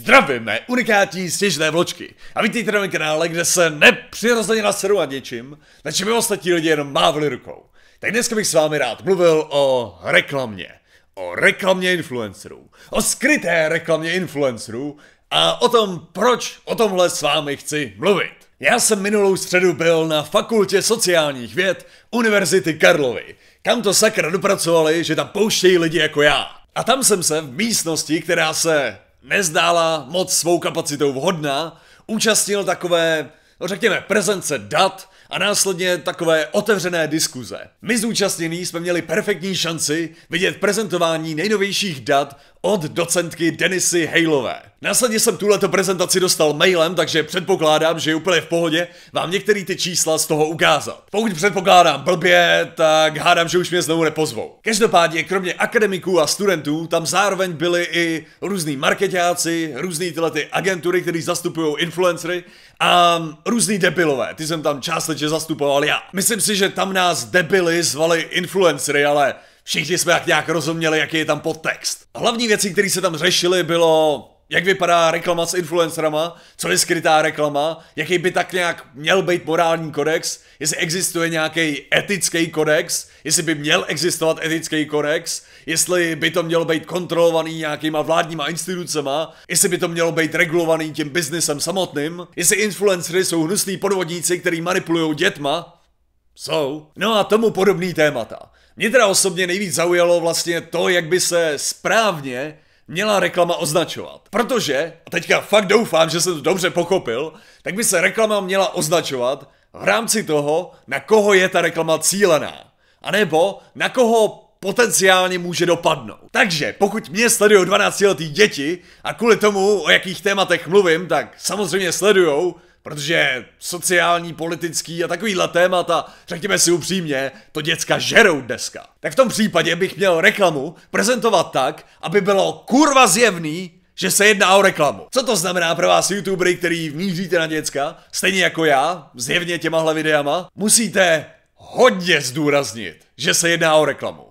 Zdravíme, unikátní sněžné vločky. A vítejte na mém kanále, kde se nepřirozeně naseru a něčím, na čem ostatní lidi jenom mávli rukou. Tak dneska bych s vámi rád mluvil o reklamě. O reklamě influencerů. O skryté reklamě influencerů. A o tom, proč o tomhle s vámi chci mluvit. Já jsem minulou středu byl na fakultě sociálních věd Univerzity Karlovy, kam to sakra dopracovali, že tam pouštějí lidi jako já. A tam jsem se v místnosti, která se nezdála moc svou kapacitou vhodná, účastnil takové, no řekněme, prezence dat a následně takové otevřené diskuze. My zúčastnění jsme měli perfektní šanci vidět prezentování nejnovějších dat od docentky Denisy Hejlové. Následně jsem tuhleto prezentaci dostal mailem, takže předpokládám, že je úplně v pohodě vám některé ty čísla z toho ukázat. Pokud předpokládám blbě, tak hádám, že už mě znovu nepozvou. Každopádně, kromě akademiků a studentů, tam zároveň byli i různí marketáci, různý tyhle ty agentury, které zastupují influencery a různý debilové. Ty jsem tam částečně zastupoval já. Myslím si, že tam nás debily zvali influencery, ale Všichni jsme jak nějak rozuměli, jaký je tam podtext. Hlavní věci, které se tam řešily, bylo jak vypadá reklama s influencerama, co je skrytá reklama, jaký by tak nějak měl být morální kodex, jestli existuje nějaký etický kodex, jestli by měl existovat etický kodex, jestli by to mělo být kontrolovaný nějakýma vládníma institucema, jestli by to mělo být regulovaný tím biznesem samotným, jestli influencery jsou hnusní podvodníci, který manipulují dětma, jsou. No a tomu podobný témata. Mě teda osobně nejvíc zaujalo vlastně to, jak by se správně měla reklama označovat. Protože, a teďka fakt doufám, že jsem to dobře pochopil, tak by se reklama měla označovat v rámci toho, na koho je ta reklama cílená. A nebo na koho potenciálně může dopadnout. Takže pokud mě sledují 12 letý děti a kvůli tomu, o jakých tématech mluvím, tak samozřejmě sledujou Protože sociální, politický a takovýhle témata, řekněme si upřímně, to děcka žerou dneska. Tak v tom případě bych měl reklamu prezentovat tak, aby bylo kurva zjevný, že se jedná o reklamu. Co to znamená pro vás youtubery, který míříte na děcka, stejně jako já, zjevně těmahle videama, musíte hodně zdůraznit, že se jedná o reklamu.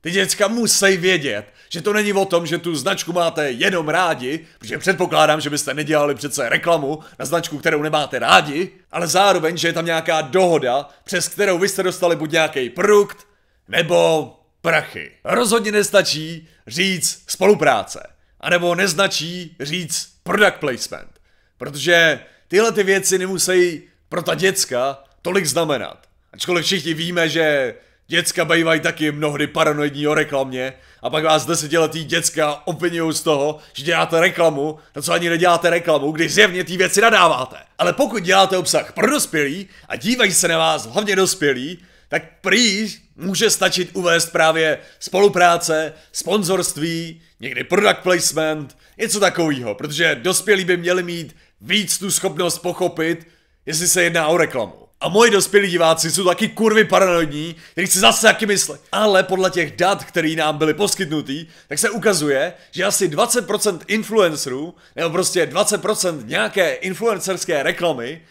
Ty děcka musí vědět, že to není o tom, že tu značku máte jenom rádi, protože předpokládám, že byste nedělali přece reklamu na značku, kterou nemáte rádi, ale zároveň, že je tam nějaká dohoda, přes kterou vy jste dostali buď nějaký produkt, nebo prachy. Rozhodně nestačí říct spolupráce, anebo neznačí říct product placement, protože tyhle ty věci nemusí pro ta děcka tolik znamenat. Ačkoliv všichni víme, že Děcka bývají taky mnohdy paranoidní o reklamě a pak vás desetiletý děcka obvinují z toho, že děláte reklamu, na co ani neděláte reklamu, když zjevně ty věci nadáváte. Ale pokud děláte obsah pro dospělí a dívají se na vás hlavně dospělí, tak prý může stačit uvést právě spolupráce, sponzorství, někdy product placement, něco takového, protože dospělí by měli mít víc tu schopnost pochopit, jestli se jedná o reklamu. A moji dospělí diváci jsou taky kurvy paranoidní, který si zase taky myslí. Ale podle těch dat, které nám byly poskytnutý, tak se ukazuje, že asi 20% influencerů, nebo prostě 20% nějaké influencerské reklamy,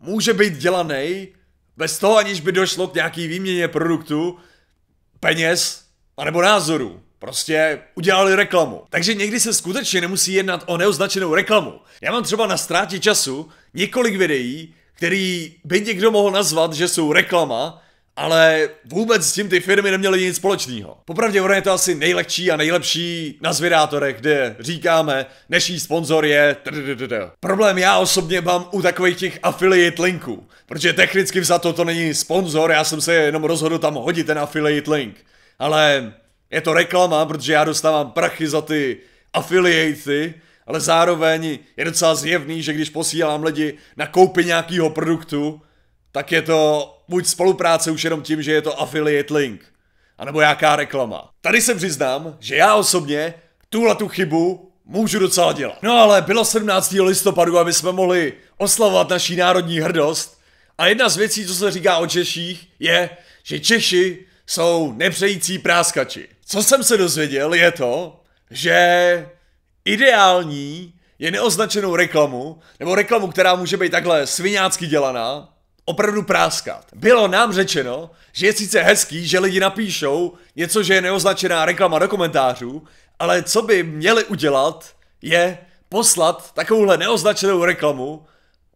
může být dělaný bez toho, aniž by došlo k nějaký výměně produktu, peněz, anebo názorů. Prostě udělali reklamu. Takže někdy se skutečně nemusí jednat o neoznačenou reklamu. Já mám třeba na ztrátě času několik videí, který by někdo mohl nazvat, že jsou reklama, ale vůbec s tím ty firmy neměly nic společného. Popravdě ono je to asi nejlehčí a nejlepší na zvědátorech, kde říkáme, dnešní sponzor je... Problém já osobně mám u takových těch affiliate linků, protože technicky za to to není sponzor, já jsem se jenom rozhodl tam hodit ten affiliate link. Ale je to reklama, protože já dostávám prachy za ty affiliaty, ale zároveň je docela zjevný, že když posílám lidi na koupi nějakého produktu, tak je to buď spolupráce už jenom tím, že je to affiliate link, anebo nějaká reklama. Tady se přiznám, že já osobně tuhle tu chybu můžu docela dělat. No ale bylo 17. listopadu, aby jsme mohli oslavovat naší národní hrdost a jedna z věcí, co se říká o Češích, je, že Češi jsou nepřející práskači. Co jsem se dozvěděl, je to, že ideální je neoznačenou reklamu, nebo reklamu, která může být takhle svinácky dělaná, opravdu práskat. Bylo nám řečeno, že je sice hezký, že lidi napíšou něco, že je neoznačená reklama do komentářů, ale co by měli udělat, je poslat takovouhle neoznačenou reklamu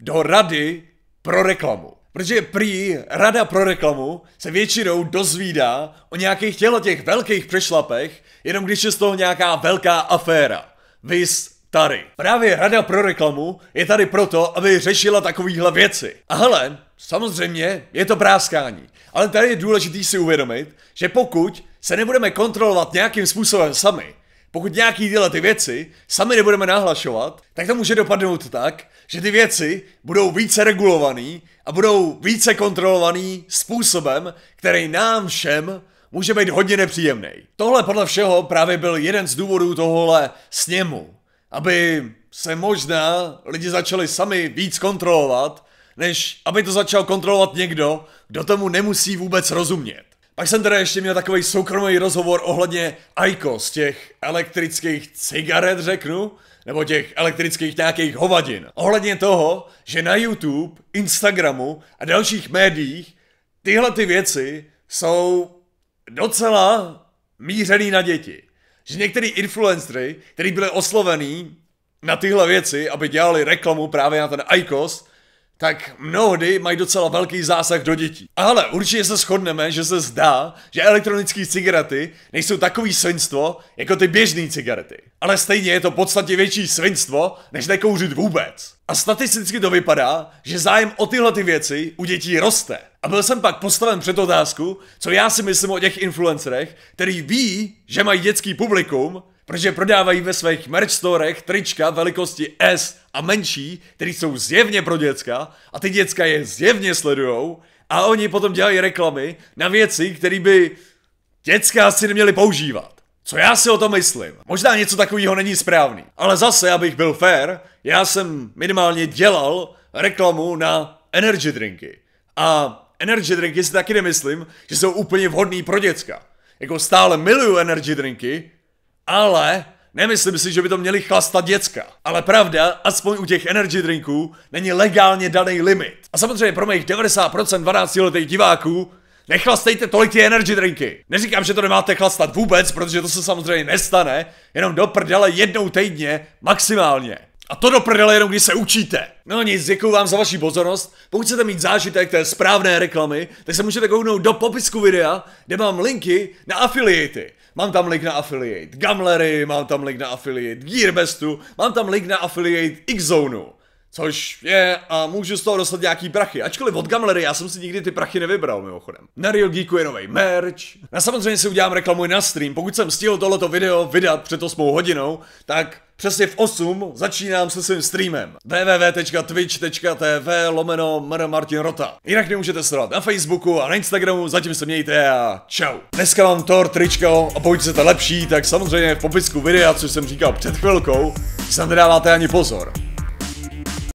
do rady pro reklamu. Protože prý rada pro reklamu se většinou dozvídá o nějakých těle těch velkých přešlapech, jenom když je z toho nějaká velká aféra. Vys tady. Právě Rada pro reklamu je tady proto, aby řešila takovéhle věci. A hele, samozřejmě je to práskání, ale tady je důležité si uvědomit, že pokud se nebudeme kontrolovat nějakým způsobem sami, pokud nějaký tyhle ty věci sami nebudeme nahlašovat, tak to může dopadnout tak, že ty věci budou více regulovaný a budou více kontrolovaný způsobem, který nám všem může být hodně nepříjemný. Tohle podle všeho právě byl jeden z důvodů tohohle sněmu. Aby se možná lidi začali sami víc kontrolovat, než aby to začal kontrolovat někdo, kdo tomu nemusí vůbec rozumět. Pak jsem teda ještě měl takový soukromý rozhovor ohledně z těch elektrických cigaret řeknu, nebo těch elektrických nějakých hovadin. Ohledně toho, že na YouTube, Instagramu a dalších médiích tyhle ty věci jsou docela mířený na děti. Že některý influencery, který byli oslovený na tyhle věci, aby dělali reklamu právě na ten ICOS, tak mnohdy mají docela velký zásah do dětí. Ale určitě se shodneme, že se zdá, že elektronické cigarety nejsou takový svinstvo jako ty běžné cigarety. Ale stejně je to podstatně větší svinstvo, než nekouřit vůbec. A statisticky to vypadá, že zájem o tyhle ty věci u dětí roste. A byl jsem pak postaven před otázku, co já si myslím o těch influencerech, který ví, že mají dětský publikum, protože prodávají ve svých merch storech trička velikosti S a menší, které jsou zjevně pro děcka a ty děcka je zjevně sledujou a oni potom dělají reklamy na věci, které by děcka asi neměli používat. Co já si o tom myslím? Možná něco takového není správný, ale zase, abych byl fair, já jsem minimálně dělal reklamu na energy drinky. A energy drinky si taky nemyslím, že jsou úplně vhodný pro děcka. Jako stále miluju energy drinky, ale Nemyslím si, že by to měli chlastat děcka. Ale pravda, aspoň u těch energy drinků, není legálně daný limit. A samozřejmě pro mých 90% 12-letých diváků Nechlastejte tolik ty energy drinky. Neříkám, že to nemáte chlastat vůbec, protože to se samozřejmě nestane, jenom do prdele jednou týdně maximálně. A to do prdele jenom když se učíte. No nic, děkuji vám za vaši pozornost. Pokud chcete mít zážitek té správné reklamy, tak se můžete kouknout do popisku videa, kde mám linky na afiliaty. Mám tam link na affiliate Gamlery, mám tam link na affiliate Gearbestu, mám tam link na affiliate Xzonu. Což je a můžu z toho dostat nějaký prachy. Ačkoliv od Gamlery já jsem si nikdy ty prachy nevybral mimochodem. Na Real Geeku je nový merch. Na samozřejmě si udělám reklamu i na stream. Pokud jsem stihl tohleto video vydat před 8 hodinou, tak Přesně v 8 začínám se svým streamem. www.twitch.tv lomeno mr. Martin Rota. Jinak mě můžete sledovat na Facebooku a na Instagramu, zatím se mějte a čau. Dneska mám Thor tričko a pokud chcete lepší, tak samozřejmě v popisku videa, což jsem říkal před chvilkou, si nedáváte ani pozor.